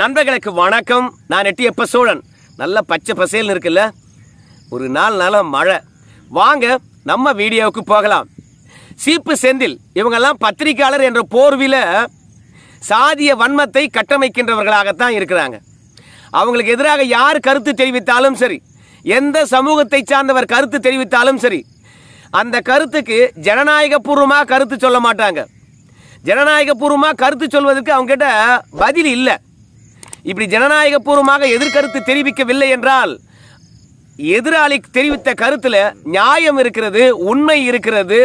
நண்பர்களுக்கு வணக்கம் நான் எட்டியப்ப சோழன் நல்ல பச்சை பசேல்னு இருக்குல்ல ஒரு நாள் நல்ல மழை வாங்க நம்ம வீடியோவுக்கு போகலாம் சீப்பு செந்தில் இவங்கெல்லாம் பத்திரிகையாளர் என்ற போர்வில சாதிய வன்மத்தை கட்டமைக்கின்றவர்களாகத்தான் இருக்கிறாங்க அவங்களுக்கு எதிராக யார் கருத்து தெரிவித்தாலும் சரி எந்த சமூகத்தை சார்ந்தவர் கருத்து தெரிவித்தாலும் சரி அந்த கருத்துக்கு ஜனநாயகபூர்வமாக கருத்து சொல்ல மாட்டாங்க ஜனநாயகபூர்வமாக கருத்து சொல்வதற்கு அவங்ககிட்ட பதில் இல்லை இப்படி ஜனநாயகபூர்வமாக எதிர்கருத்து தெரிவிக்கவில்லை என்றால் எதிராளி தெரிவித்த கருத்தில் நியாயம் இருக்கிறது உண்மை இருக்கிறது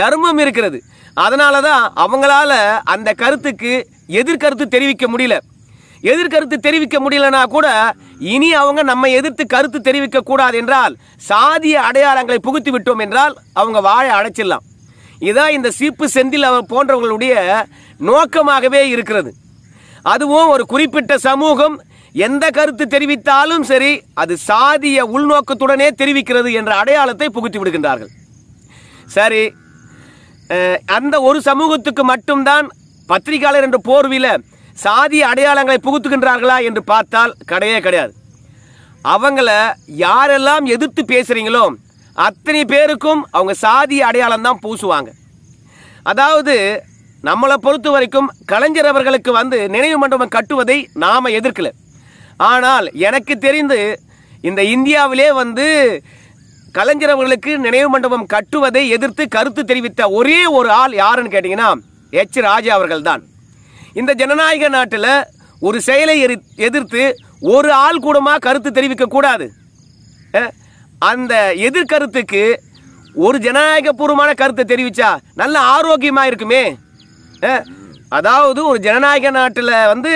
தர்மம் இருக்கிறது அதனால தான் அவங்களால அந்த கருத்துக்கு எதிர்கருத்து தெரிவிக்க முடியல எதிர்கருத்து தெரிவிக்க முடியலனா கூட இனி அவங்க நம்ம எதிர்த்து கருத்து தெரிவிக்க கூடாது என்றால் சாதிய அடையாளங்களை புகுத்தி விட்டோம் என்றால் அவங்க வாழை அடைச்சிடலாம் இதான் இந்த சீப்பு செந்தில் அவர் போன்றவர்களுடைய நோக்கமாகவே இருக்கிறது அதுவும் ஒரு குறிப்பிட்ட சமூகம் எந்த கருத்து தெரிவித்தாலும் சரி அது சாதிய உள்நோக்கத்துடனே தெரிவிக்கிறது என்ற அடையாளத்தை புகுத்தி விடுகின்றார்கள் சரி அந்த ஒரு சமூகத்துக்கு மட்டும்தான் பத்திரிகையாளர் என்ற போர்வில சாதிய அடையாளங்களை புகுத்துகின்றார்களா என்று பார்த்தால் கிடையவே கிடையாது அவங்கள யாரெல்லாம் எதிர்த்து பேசுகிறீங்களோ அத்தனை பேருக்கும் அவங்க சாதி அடையாளம் தான் பூசுவாங்க அதாவது நம்மளை பொறுத்த வரைக்கும் கலைஞர் அவர்களுக்கு வந்து நினைவு மண்டபம் கட்டுவதை நாம் எதிர்க்கல ஆனால் எனக்கு தெரிந்து இந்த இந்தியாவிலே வந்து கலைஞர் அவர்களுக்கு நினைவு மண்டபம் கட்டுவதை எதிர்த்து கருத்து தெரிவித்த ஒரே ஒரு ஆள் யாருன்னு கேட்டிங்கன்னா எச் ராஜா அவர்கள் தான் இந்த ஜனநாயக நாட்டில் ஒரு செயலை எதிர்த்து ஒரு ஆள் கூடமாக கருத்து தெரிவிக்க கூடாது அந்த எதிர்கருத்துக்கு ஒரு ஜனநாயகபூர்வமான கருத்தை தெரிவிச்சா நல்ல ஆரோக்கியமாக இருக்குமே அதாவது ஒரு ஜனநாயக நாட்டில் வந்து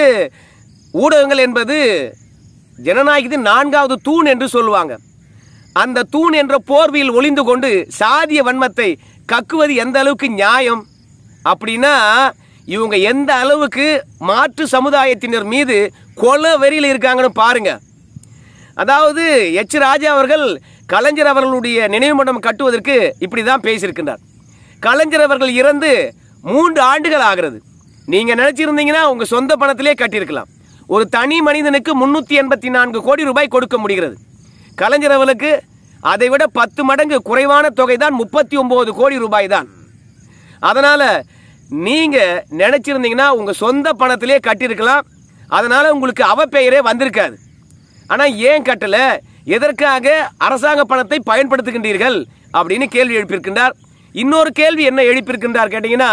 ஊடகங்கள் என்பது ஜனநாயகத்தின் நான்காவது தூண் என்று சொல்லுவாங்க அந்த தூண் என்ற போர்வையில் ஒளிந்து கொண்டு சாதிய வன்மத்தை கக்குவது எந்த அளவுக்கு நியாயம் அப்படின்னா இவங்க எந்த அளவுக்கு மாற்று சமுதாயத்தினர் மீது கொல வெறியில் இருக்காங்கன்னு பாருங்க அதாவது எச் ராஜா அவர்கள் கலைஞர் அவர்களுடைய நினைவு மண்டபம் கட்டுவதற்கு இப்படி தான் பேசியிருக்கின்றார் கலைஞர் அவர்கள் இறந்து மூன்று ஆண்டுகள் ஆகிறது நீங்கள் நினச்சிருந்தீங்கன்னா உங்கள் சொந்த பணத்திலே கட்டியிருக்கலாம் ஒரு தனி மனிதனுக்கு முந்நூற்றி எண்பத்தி நான்கு கோடி ரூபாய் கொடுக்க முடிகிறது கலைஞரவளுக்கு அதை விட பத்து மடங்கு குறைவான தொகை தான் முப்பத்தி ஒம்பது கோடி ரூபாய் தான் அதனால் நீங்கள் நினச்சிருந்தீங்கன்னா உங்கள் சொந்த பணத்திலே கட்டியிருக்கலாம் அதனால் உங்களுக்கு அவப்பெயரே வந்திருக்காது ஆனால் ஏன் கட்டலை எதற்காக அரசாங்க பணத்தை பயன்படுத்துகின்றீர்கள் அப்படின்னு கேள்வி எழுப்பியிருக்கின்றார் இன்னொரு கேள்வி என்ன எழுப்பியிருக்கின்றார் கேட்டீங்கன்னா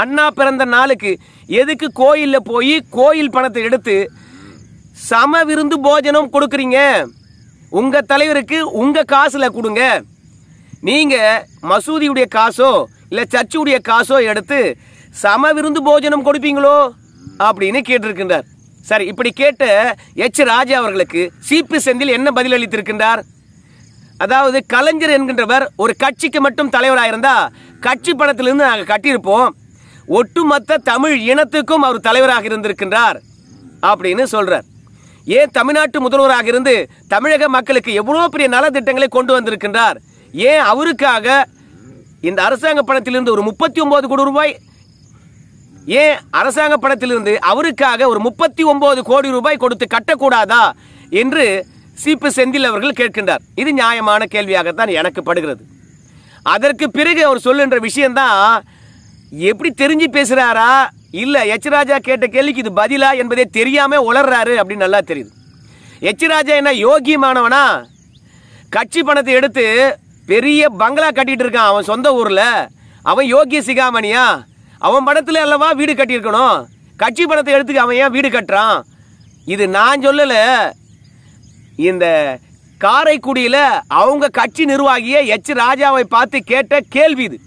அண்ணா பிறந்த நாளுக்கு எதுக்கு கோயிலில் போய் கோயில் பணத்தை எடுத்து சம விருந்து போஜனம் கொடுக்குறீங்க உங்கள் தலைவருக்கு உங்கள் காசில் கொடுங்க நீங்கள் மசூதியுடைய காசோ இல்லை சர்ச்சுடைய காசோ எடுத்து சம விருந்து போஜனம் கொடுப்பீங்களோ அப்படின்னு கேட்டிருக்கின்றார் சரி இப்படி கேட்ட எச் ராஜா அவர்களுக்கு சிபி செந்தில் என்ன பதிலளித்திருக்கின்றார் அதாவது கலைஞர் என்கின்றவர் ஒரு கட்சிக்கு மட்டும் தலைவராக இருந்தால் கட்சி பணத்திலிருந்து நாங்கள் கட்டியிருப்போம் ஒட்டுமொத்த தமிழ் இனத்துக்கும் அவர் தலைவராக இருந்திருக்கின்றார் அப்படின்னு சொல்றார் ஏன் தமிழ்நாட்டு முதல்வராக இருந்து தமிழக மக்களுக்கு எவ்வளோ பெரிய நலத்திட்டங்களை கொண்டு வந்திருக்கின்றார் ஏன் அவருக்காக இந்த அரசாங்க பணத்திலிருந்து ஒரு முப்பத்தி ஒன்பது கோடி ரூபாய் ஏன் அரசாங்க பணத்திலிருந்து அவருக்காக ஒரு முப்பத்தி ஒன்பது கோடி ரூபாய் கொடுத்து கட்டக்கூடாதா என்று சிபி செந்தில் அவர்கள் கேட்கின்றார் இது நியாயமான கேள்வியாகத்தான் எனக்கு படுகிறது அதற்கு பிறகு அவர் சொல்லுன்ற விஷயம்தான் எப்படி தெரிஞ்சு பேசுகிறாரா இல்லை எச்ராஜா கேட்ட கேள்விக்கு இது பதிலா என்பதே தெரியாமல் உளர்றாரு அப்படின்னு நல்லா தெரியுது எச்ராஜா என்ன யோகியமானவனா கட்சி பணத்தை எடுத்து பெரிய பங்களா கட்டிகிட்டு இருக்கான் அவன் சொந்த ஊரில் அவன் யோகிய சிகாமணியா அவன் படத்தில் அல்லவா வீடு கட்டியிருக்கணும் கட்சி பணத்தை எடுத்துக்க அவன் ஏன் வீடு கட்டுறான் இது நான் சொல்லலை இந்த காரைக்குடியில் அவங்க கட்சி நிர்வாகியை எச் ராஜாவை பார்த்து கேட்ட கேள்வி இது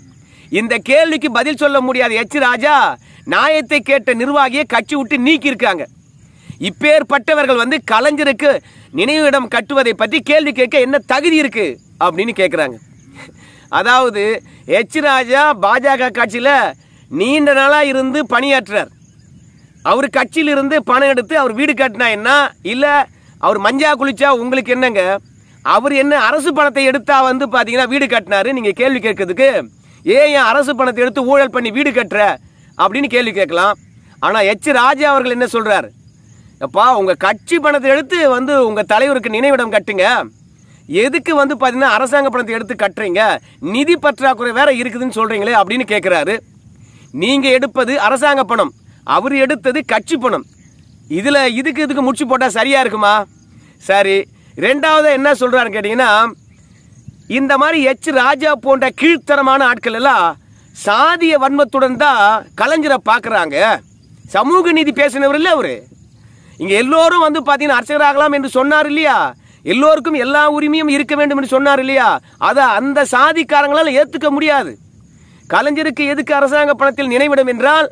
இந்த கேள்விக்கு பதில் சொல்ல முடியாது எச் ராஜா நியாயத்தை கேட்ட நிர்வாகியை கட்சி விட்டு நீக்கி இருக்காங்க இப்பேற்பட்டவர்கள் வந்து கலைஞருக்கு நினைவிடம் கட்டுவதை பற்றி கேள்வி கேட்க என்ன தகுதி இருக்கு அப்படின்னு கேட்குறாங்க அதாவது எச் ராஜா பாஜக கட்சியில் நீண்ட நாளாக இருந்து பணியாற்றுறார் அவர் கட்சியிலிருந்து பணம் எடுத்து அவர் வீடு கட்டினா என்ன இல்லை அவர் மஞ்சா குளிச்சா உங்களுக்கு என்னங்க அவர் என்ன அரசு பணத்தை எடுத்தா வந்து பார்த்தீங்கன்னா வீடு கட்டினாரு நீங்கள் கேள்வி கேட்கறதுக்கு ஏன் என் அரசு பணத்தை எடுத்து ஊழல் பண்ணி வீடு கட்டுற அப்படின்னு கேள்வி கேட்கலாம் ஆனால் எச் ராஜா அவர்கள் என்ன சொல்கிறார் அப்பா உங்கள் கட்சி பணத்தை எடுத்து வந்து உங்கள் தலைவருக்கு நினைவிடம் கட்டுங்க எதுக்கு வந்து பார்த்தீங்கன்னா அரசாங்க பணத்தை எடுத்து கட்டுறீங்க நிதி பற்றாக்குறை வேற இருக்குதுன்னு சொல்கிறீங்களே அப்படின்னு கேட்குறாரு நீங்கள் எடுப்பது அரசாங்க பணம் அவர் எடுத்தது கட்சி பணம் இதில் இதுக்கு இதுக்கு முடிச்சு போட்டால் சரியாக இருக்குமா சரி ரெண்டாவது என்ன சொல்கிறான்னு கேட்டிங்கன்னா இந்த மாதிரி எச் ராஜா போன்ற கீழ்த்தரமான ஆட்கள் எல்லாம் சாதிய வன்மத்துடன் தான் கலைஞரை பார்க்குறாங்க சமூக நீதி பேசினவர் இல்லை அவர் இங்கே எல்லோரும் வந்து பார்த்தீங்கன்னா அரசராகலாம் என்று சொன்னார் இல்லையா எல்லோருக்கும் எல்லா உரிமையும் இருக்க வேண்டும் என்று சொன்னார் இல்லையா அதை அந்த சாதிக்காரங்களால் ஏற்றுக்க முடியாது கலைஞருக்கு எதுக்கு அரசாங்க பணத்தில் நினைவிடும் என்றால்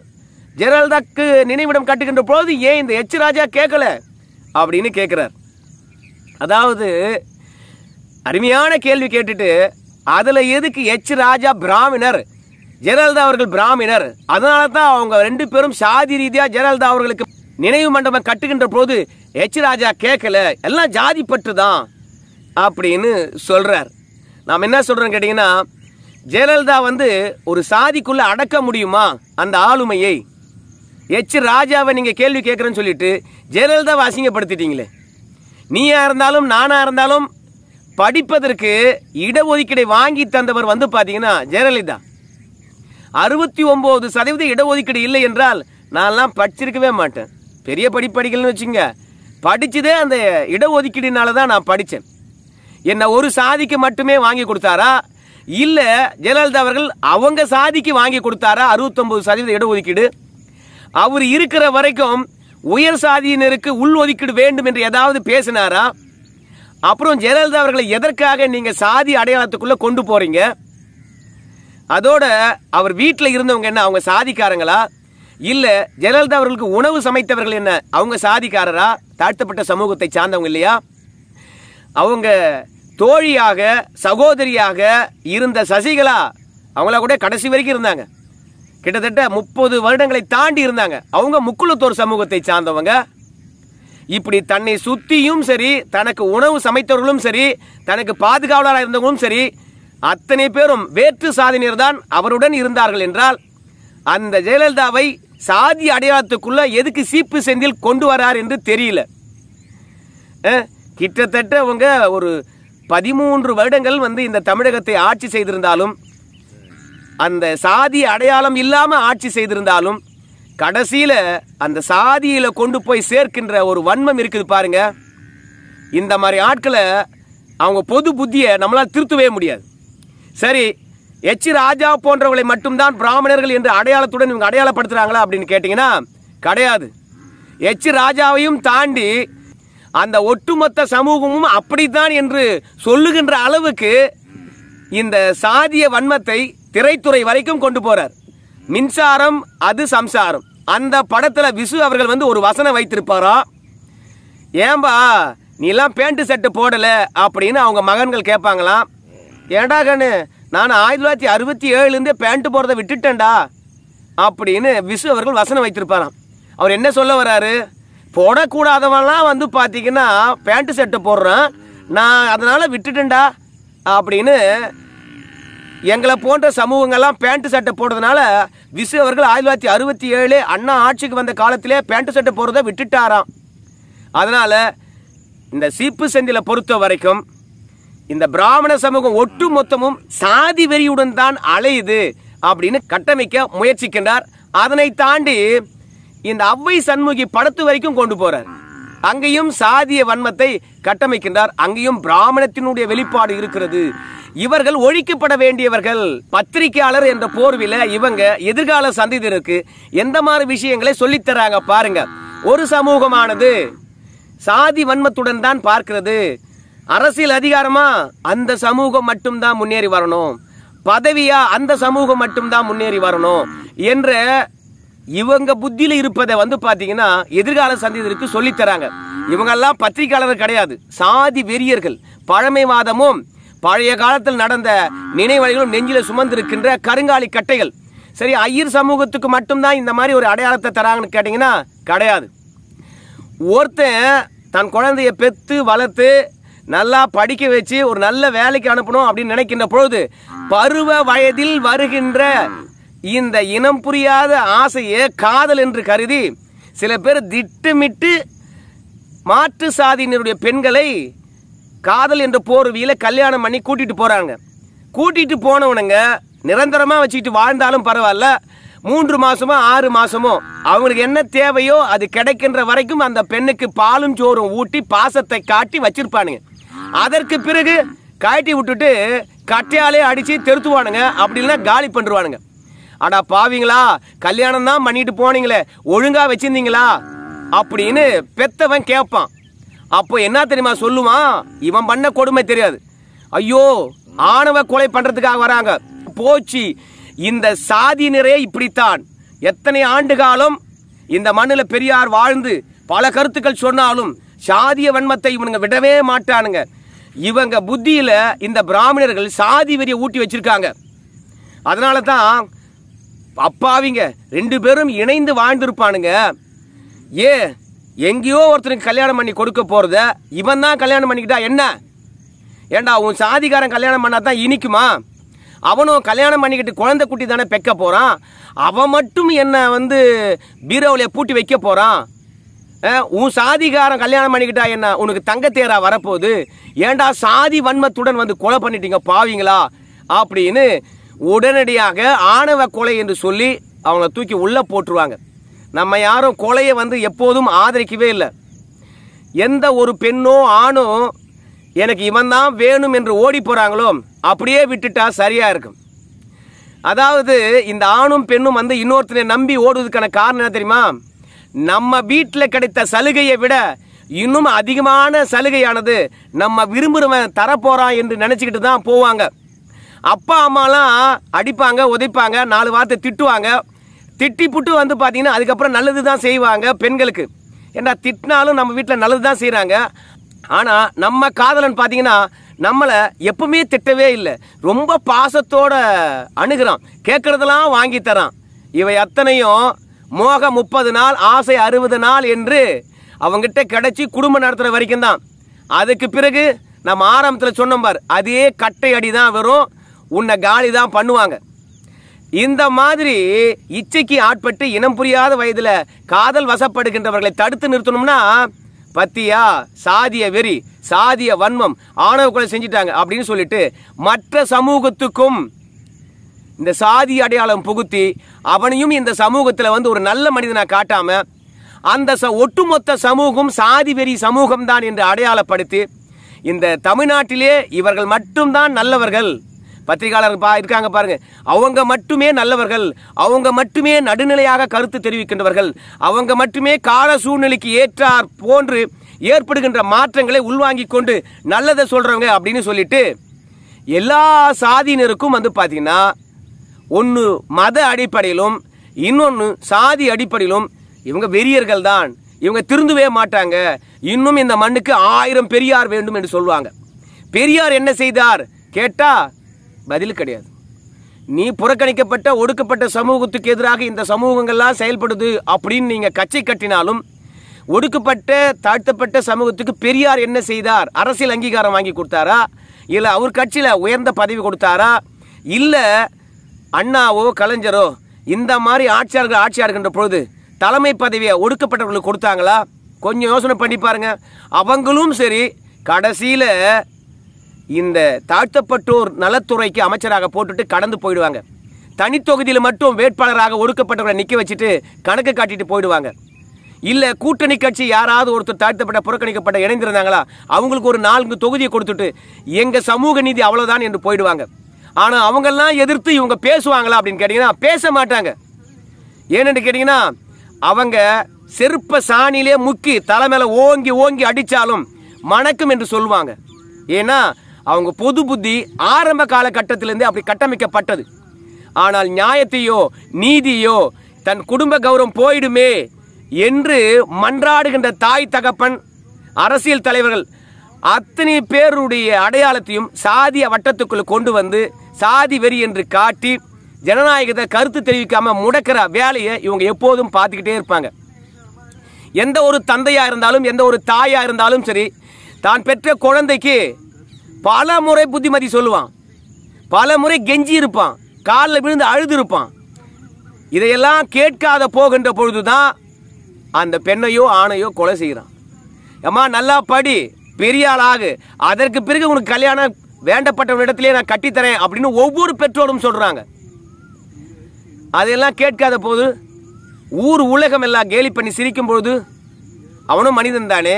ஜெயலலிதாக்கு நினைவிடம் காட்டுகின்ற போது ஏன் இந்த எச் ராஜா கேட்கல அப்படின்னு கேட்குறார் அதாவது அருமையான கேள்வி கேட்டுட்டு அதில் எதுக்கு எச் ராஜா பிராமணர் ஜெயலலிதா அவர்கள் பிராமணர் அதனால தான் அவங்க ரெண்டு பேரும் சாதி ரீதியாக ஜெயலலிதா அவர்களுக்கு நினைவு மண்டபம் கட்டுகின்ற போது எச் ராஜா கேட்கல எல்லாம் ஜாதி பற்று தான் அப்படின்னு சொல்கிறார் நாம் என்ன சொல்கிறோம் கேட்டிங்கன்னா ஜெயலலிதா வந்து ஒரு சாதிக்குள்ளே அடக்க முடியுமா அந்த ஆளுமையை எச் ராஜாவை நீங்கள் கேள்வி கேட்குறேன்னு சொல்லிட்டு ஜெயலலிதா அசிங்கப்படுத்திட்டீங்களே நீயா இருந்தாலும் நானாக இருந்தாலும் படிப்பதற்கு இடஒதுக்கீடை வாங்கி தந்தவர் வந்து பார்த்தீங்கன்னா ஜெயலலிதா அறுபத்தி ஒம்பது சதவீத இடஒதுக்கீடு இல்லை என்றால் நான்லாம் படிச்சிருக்கவே மாட்டேன் பெரிய படிப்படிகள்னு வச்சுங்க படித்ததே அந்த இடஒதுக்கீடுனால தான் நான் படித்தேன் என்னை ஒரு சாதிக்கு மட்டுமே வாங்கி கொடுத்தாரா இல்லை ஜெயலலிதா அவர்கள் அவங்க சாதிக்கு வாங்கி கொடுத்தாரா அறுபத்தொம்பது சதவீத இடஒதுக்கீடு அவர் இருக்கிற வரைக்கும் உயர் சாதியினருக்கு உள் ஒதுக்கீடு வேண்டும் என்று ஏதாவது பேசினாரா அப்புறம் ஜெயலலிதா அவர்களை எதற்காக நீங்கள் சாதி அடையாளத்துக்குள்ளே கொண்டு போகிறீங்க அதோட அவர் வீட்டில் இருந்தவங்க என்ன அவங்க சாதிக்காரங்களா இல்லை ஜெயலலிதா அவர்களுக்கு உணவு சமைத்தவர்கள் என்ன அவங்க சாதிக்காரரா தாழ்த்தப்பட்ட சமூகத்தை சார்ந்தவங்க இல்லையா அவங்க தோழியாக சகோதரியாக இருந்த சசிகலா அவங்கள கூட கடைசி வரைக்கும் இருந்தாங்க கிட்டத்தட்ட முப்பது வருடங்களை தாண்டி இருந்தாங்க அவங்க முக்குளத்தோர் சமூகத்தை சார்ந்தவங்க இப்படி தன்னை சுத்தியும் சரி தனக்கு உணவு சமைத்தவர்களும் சரி தனக்கு பாதுகாவலராக இருந்தவங்களும் சரி அத்தனை பேரும் வேற்று சாதியினர் தான் அவருடன் இருந்தார்கள் என்றால் அந்த ஜெயலலிதாவை சாதி அடையாளத்துக்குள்ள எதுக்கு சீப்பு செந்தில் கொண்டு வரார் என்று தெரியல கிட்டத்தட்ட அவங்க ஒரு பதிமூன்று வருடங்கள் வந்து இந்த தமிழகத்தை ஆட்சி செய்திருந்தாலும் அந்த சாதி அடையாளம் இல்லாமல் ஆட்சி செய்திருந்தாலும் கடைசியில் அந்த சாதியில் கொண்டு போய் சேர்க்கின்ற ஒரு வன்மம் இருக்குது பாருங்க இந்த மாதிரி ஆட்களை அவங்க பொது புத்தியை நம்மளால் திருத்தவே முடியாது சரி எச் ராஜா போன்றவர்களை மட்டும்தான் பிராமணர்கள் என்று அடையாளத்துடன் இவங்க அடையாளப்படுத்துகிறாங்களா அப்படின்னு கேட்டிங்கன்னா கிடையாது எச் ராஜாவையும் தாண்டி அந்த ஒட்டுமொத்த சமூகமும் அப்படித்தான் என்று சொல்லுகின்ற அளவுக்கு இந்த சாதிய வன்மத்தை திரைத்துறை வரைக்கும் கொண்டு போறார் மின்சாரம் அது சம்சாரம் அந்த படத்தில் விசு அவர்கள் வந்து ஒரு வசனம் வைத்திருப்பாரா ஏன்பா நீ எல்லாம் பேண்ட்டு செட்டு போடலை அப்படின்னு அவங்க மகன்கள் கேட்பாங்களாம் ஏண்டா கண்ணு நான் ஆயிரத்தி தொள்ளாயிரத்தி அறுபத்தி ஏழுலேருந்தே பேண்ட்டு போகிறத விட்டுட்டேன்டா அப்படின்னு விசு அவர்கள் வசனம் வைத்திருப்பாராம் அவர் என்ன சொல்ல வர்றாரு போடக்கூடாதவெல்லாம் வந்து பார்த்தீங்கன்னா பேண்ட்டு செட்டு போடுறான் நான் அதனால் விட்டுட்டேன்டா அப்படின்னு எங்களை போன்ற சமூகங்கள்லாம் பேண்ட் சட்டை போடுறதுனால விசு அவர்கள் ஆயிரத்தி தொள்ளாயிரத்தி அறுபத்தி ஏழு அண்ணா ஆட்சிக்கு வந்த காலத்திலே பேண்ட் சட்டை போடுறதை விட்டுட்டாராம் அதனால் இந்த சீப்பு செந்தில பொறுத்த வரைக்கும் இந்த பிராமண சமூகம் ஒட்டு மொத்தமும் சாதி வெறியுடன் தான் அலையுது அப்படின்னு கட்டமைக்க முயற்சிக்கின்றார் அதனை தாண்டி இந்த அவ்வை சண்முகி படத்து வரைக்கும் கொண்டு போறார் அங்கேயும் சாதிய வன்மத்தை கட்டமைக்கின்றார் அங்கேயும் பிராமணத்தினுடைய வெளிப்பாடு இருக்கிறது இவர்கள் ஒழிக்கப்பட வேண்டியவர்கள் பத்திரிகையாளர் என்ற போர்வில இவங்க எதிர்கால சந்ததியினருக்கு எந்த மாதிரி விஷயங்களை சொல்லித்தராங்க பாருங்க ஒரு சமூகமானது சாதி வன்மத்துடன் தான் பார்க்கிறது அரசியல் அதிகாரமா அந்த சமூகம் மட்டும்தான் முன்னேறி வரணும் பதவியா அந்த சமூகம் மட்டும்தான் முன்னேறி வரணும் என்ற இவங்க புத்தியில் இருப்பதை வந்து பார்த்தீங்கன்னா எதிர்கால சந்ததியிற்கு சொல்லித்தராங்க இவங்கெல்லாம் பத்திரிகையாளர்கள் கிடையாது சாதி வெறியர்கள் பழமைவாதமும் பழைய காலத்தில் நடந்த நினைவலைகளும் நெஞ்சில் சுமந்திருக்கின்ற கருங்காலி கட்டைகள் சரி ஐயர் சமூகத்துக்கு மட்டும்தான் இந்த மாதிரி ஒரு அடையாளத்தை தராங்கன்னு கேட்டிங்கன்னா கிடையாது ஒருத்தன் தன் குழந்தைய பெற்று வளர்த்து நல்லா படிக்க வச்சு ஒரு நல்ல வேலைக்கு அனுப்பணும் அப்படின்னு நினைக்கின்ற பொழுது பருவ வயதில் வருகின்ற இந்த இனம் புரியாத ஆசையே காதல் என்று கருதி சில பேர் திட்டமிட்டு மாற்று சாதியினருடைய பெண்களை காதல் என்ற போர்வியில் கல்யாணம் பண்ணி கூட்டிகிட்டு போகிறாங்க கூட்டிகிட்டு போனவனுங்க நிரந்தரமாக வச்சுக்கிட்டு வாழ்ந்தாலும் பரவாயில்ல மூன்று மாசமோ ஆறு மாசமோ அவங்களுக்கு என்ன தேவையோ அது கிடைக்கின்ற வரைக்கும் அந்த பெண்ணுக்கு பாலும் சோறும் ஊட்டி பாசத்தை காட்டி வச்சிருப்பானுங்க அதற்கு பிறகு கழட்டி விட்டுட்டு கட்டையாலே அடித்து தெருத்துவானுங்க அப்படின்னா காலி பண்ணிடுவானுங்க அடா பாவீங்களா கல்யாணம் தான் பண்ணிட்டு போனீங்களே ஒழுங்கா வச்சிருந்தீங்களா அப்படின்னு பெத்தவன் கேட்பான் அப்போ என்ன தெரியுமா சொல்லுவான் இவன் பண்ண கொடுமை தெரியாது ஐயோ ஆணவ கொலை பண்றதுக்காக வராங்க போச்சு இந்த சாதியினரே இப்படித்தான் எத்தனை ஆண்டு காலம் இந்த மண்ணில் பெரியார் வாழ்ந்து பல கருத்துக்கள் சொன்னாலும் சாதிய வன்மத்தை இவனுங்க விடவே மாட்டானுங்க இவங்க புத்தியில் இந்த பிராமணர்கள் சாதி வெறியை ஊட்டி வச்சிருக்காங்க அதனால தான் அப்பாவிங்க ரெண்டு பேரும் இணைந்து வாழ்ந்திருப்பானுங்க ஏ எங்கேயோ ஒருத்தருக்கு கல்யாணம் பண்ணி கொடுக்க போகிறத இவன் தான் கல்யாணம் பண்ணிக்கிட்டா என்ன ஏண்டா உன் சாதிகாரன் கல்யாணம் பண்ணால் தான் இனிக்குமா அவனும் கல்யாணம் பண்ணிக்கிட்டு குழந்தை குட்டி தானே பெக்க போகிறான் அவன் மட்டும் என்னை வந்து பீரோவிலே பூட்டி வைக்க போகிறான் உன் சாதிகாரம் கல்யாணம் பண்ணிக்கிட்டா என்ன உனக்கு தங்கத்தேரா வரப்போகுது ஏண்டா சாதி வன்மத்துடன் வந்து கொலை பண்ணிட்டீங்க பாவீங்களா அப்படின்னு உடனடியாக ஆணவ கொலை என்று சொல்லி அவங்கள தூக்கி உள்ளே போட்டுருவாங்க நம்ம யாரும் கொலையை வந்து எப்போதும் ஆதரிக்கவே இல்லை எந்த ஒரு பெண்ணோ ஆணோ எனக்கு இவன் தான் வேணும் என்று ஓடி போகிறாங்களோ அப்படியே விட்டுட்டா சரியாக இருக்கும் அதாவது இந்த ஆணும் பெண்ணும் வந்து இன்னொருத்தனை நம்பி ஓடுவதுக்கான காரணம் என்ன தெரியுமா நம்ம வீட்டில் கிடைத்த சலுகையை விட இன்னும் அதிகமான சலுகையானது நம்ம விரும்புகிறவன் தரப்போகிறான் என்று நினச்சிக்கிட்டு தான் போவாங்க அப்பா அம்மாலாம் அடிப்பாங்க உதைப்பாங்க நாலு வார்த்தை திட்டுவாங்க திட்டி புட்டு வந்து பார்த்தீங்கன்னா அதுக்கப்புறம் நல்லது தான் செய்வாங்க பெண்களுக்கு ஏன்னா திட்டினாலும் நம்ம வீட்டில் நல்லது தான் செய்கிறாங்க ஆனால் நம்ம காதலன் பார்த்தீங்கன்னா நம்மளை எப்பவுமே திட்டவே இல்லை ரொம்ப பாசத்தோட அணுகிறான் கேட்குறதெல்லாம் வாங்கி தரான் இவை அத்தனையும் மோக முப்பது நாள் ஆசை அறுபது நாள் என்று அவங்ககிட்ட கிடச்சி குடும்பம் நடத்துகிற வரைக்கும் தான் அதுக்கு பிறகு நம்ம ஆரம்பத்தில் சொன்னோம் பார் அதே கட்டை அடி தான் வரும் உன்னை காலி தான் பண்ணுவாங்க இந்த மாதிரி இச்சைக்கு ஆட்பட்டு இனம் புரியாத வயதில் காதல் வசப்படுகின்றவர்களை தடுத்து நிறுத்தணும்னா பத்தியா சாதிய வெறி சாதிய வன்மம் ஆணவ கொலை செஞ்சிட்டாங்க அப்படின்னு சொல்லிட்டு மற்ற சமூகத்துக்கும் இந்த சாதி அடையாளம் புகுத்தி அவனையும் இந்த சமூகத்தில் வந்து ஒரு நல்ல மனிதனை காட்டாம அந்த ச ஒட்டுமொத்த சமூகம் சாதி வெறி சமூகம் தான் என்று அடையாளப்படுத்தி இந்த தமிழ்நாட்டிலே இவர்கள் மட்டும்தான் நல்லவர்கள் பத்திரிகையாளர்கள் இருக்காங்க பாருங்க அவங்க மட்டுமே நல்லவர்கள் அவங்க மட்டுமே நடுநிலையாக கருத்து தெரிவிக்கின்றவர்கள் அவங்க மட்டுமே கால சூழ்நிலைக்கு ஏற்றார் போன்று ஏற்படுகின்ற மாற்றங்களை உள்வாங்கிக் கொண்டு நல்லதை சொல்றவங்க அப்படின்னு சொல்லிட்டு எல்லா சாதியினருக்கும் வந்து பார்த்தீங்கன்னா ஒன்று மத அடிப்படையிலும் இன்னொன்று சாதி அடிப்படையிலும் இவங்க வெறியர்கள் தான் இவங்க திருந்துவே மாட்டாங்க இன்னும் இந்த மண்ணுக்கு ஆயிரம் பெரியார் வேண்டும் என்று சொல்லுவாங்க பெரியார் என்ன செய்தார் கேட்டா பதில் கிடையாது நீ புறக்கணிக்கப்பட்ட ஒடுக்கப்பட்ட சமூகத்துக்கு எதிராக இந்த சமூகங்கள்லாம் செயல்படுது அப்படின்னு நீங்கள் கச்சை கட்டினாலும் ஒடுக்கப்பட்ட தாழ்த்தப்பட்ட சமூகத்துக்கு பெரியார் என்ன செய்தார் அரசியல் அங்கீகாரம் வாங்கி கொடுத்தாரா இல்லை அவர் கட்சியில் உயர்ந்த பதவி கொடுத்தாரா இல்லை அண்ணாவோ கலைஞரோ இந்த மாதிரி ஆட்சியாளர்கள் ஆட்சியாளர்கின்ற பொழுது தலைமை பதவியை ஒடுக்கப்பட்டவர்களுக்கு கொடுத்தாங்களா கொஞ்சம் யோசனை பண்ணி பாருங்க அவங்களும் சரி கடைசியில் இந்த தாழ்த்தப்பட்டோர் நலத்துறைக்கு அமைச்சராக போட்டுட்டு கடந்து போயிடுவாங்க தனித்தொகுதியில் மட்டும் வேட்பாளராக ஒடுக்கப்பட்டவரை நிற்க வச்சுட்டு கணக்கு காட்டிட்டு போயிடுவாங்க இல்லை கூட்டணி கட்சி யாராவது ஒருத்தர் தாழ்த்தப்பட்ட புறக்கணிக்கப்பட்ட இணைந்திருந்தாங்களா அவங்களுக்கு ஒரு நான்கு தொகுதியை கொடுத்துட்டு எங்கள் சமூக நீதி அவ்வளோதான் என்று போயிடுவாங்க ஆனால் அவங்கெல்லாம் எதிர்த்து இவங்க பேசுவாங்களா அப்படின்னு கேட்டிங்கன்னா பேச மாட்டாங்க ஏன்னு கேட்டிங்கன்னா அவங்க செருப்ப சாணியிலே முக்கி தலை மேலே ஓங்கி ஓங்கி அடித்தாலும் மணக்கும் என்று சொல்லுவாங்க ஏன்னா அவங்க பொது புத்தி ஆரம்ப காலகட்டத்திலேருந்து அப்படி கட்டமைக்கப்பட்டது ஆனால் நியாயத்தையோ நீதியோ தன் குடும்ப கௌரவம் போயிடுமே என்று மன்றாடுகின்ற தாய் தகப்பன் அரசியல் தலைவர்கள் அத்தனை பேருடைய அடையாளத்தையும் சாதிய வட்டத்துக்குள்ள கொண்டு வந்து சாதி வெறி என்று காட்டி ஜனநாயகத்தை கருத்து தெரிவிக்காம முடக்கிற வேலையை இவங்க எப்போதும் பார்த்துக்கிட்டே இருப்பாங்க எந்த ஒரு தந்தையாக இருந்தாலும் எந்த ஒரு தாயாக இருந்தாலும் சரி தான் பெற்ற குழந்தைக்கு பல முறை புத்திமதி சொல்லுவான் பல முறை கெஞ்சி இருப்பான் காலில் விழுந்து அழுது இருப்பான் இதையெல்லாம் கேட்காத போகின்ற பொழுது தான் அந்த பெண்ணையோ ஆணையோ கொலை செய்கிறான் அம்மா நல்லா படி பெரிய ஆள் ஆகு அதற்கு பிறகு உனக்கு கல்யாணம் வேண்டப்பட்ட இடத்துலேயே நான் கட்டித்தரேன் அப்படின்னு ஒவ்வொரு பெற்றோரும் சொல்கிறாங்க அதையெல்லாம் கேட்காத போது ஊர் உலகம் எல்லாம் கேலி பண்ணி சிரிக்கும் பொழுது அவனும் மனிதன் தானே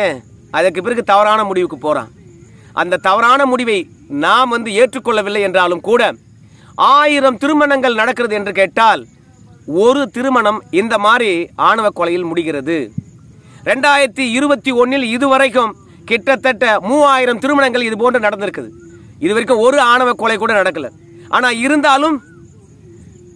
அதுக்கு பிறகு தவறான முடிவுக்கு போகிறான் அந்த தவறான முடிவை நாம் வந்து ஏற்றுக்கொள்ளவில்லை என்றாலும் கூட ஆயிரம் திருமணங்கள் நடக்கிறது என்று கேட்டால் ஒரு திருமணம் இந்த மாதிரி ஆணவ கொலையில் முடிகிறது ரெண்டாயிரத்தி இருபத்தி ஒன்றில் இதுவரைக்கும் கிட்டத்தட்ட மூவாயிரம் திருமணங்கள் இது போன்று நடந்திருக்குது இது வரைக்கும் ஒரு ஆணவ கொலை கூட நடக்கல ஆனால் இருந்தாலும்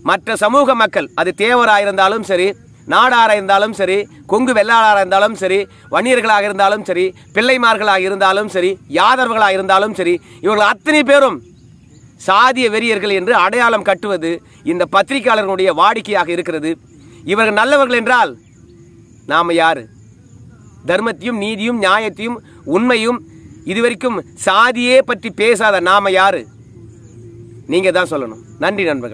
மற்ற சமூக மக்கள் அது தேவராக இருந்தாலும் சரி நாடாராக இருந்தாலும் சரி கொங்கு வெள்ளாளராக இருந்தாலும் சரி வன்னியர்களாக இருந்தாலும் சரி பிள்ளைமார்களாக இருந்தாலும் சரி யாதவர்களாக இருந்தாலும் சரி இவர்கள் அத்தனை பேரும் சாதிய வெறியர்கள் என்று அடையாளம் கட்டுவது இந்த பத்திரிகையாளர்களுடைய வாடிக்கையாக இருக்கிறது இவர்கள் நல்லவர்கள் என்றால் நாம் யார் தர்மத்தையும் நீதியும் நியாயத்தையும் உண்மையும் இதுவரைக்கும் சாதியே பற்றி பேசாத நாம யாரு நீங்கள் தான் சொல்லணும் நன்றி நண்பர்கள்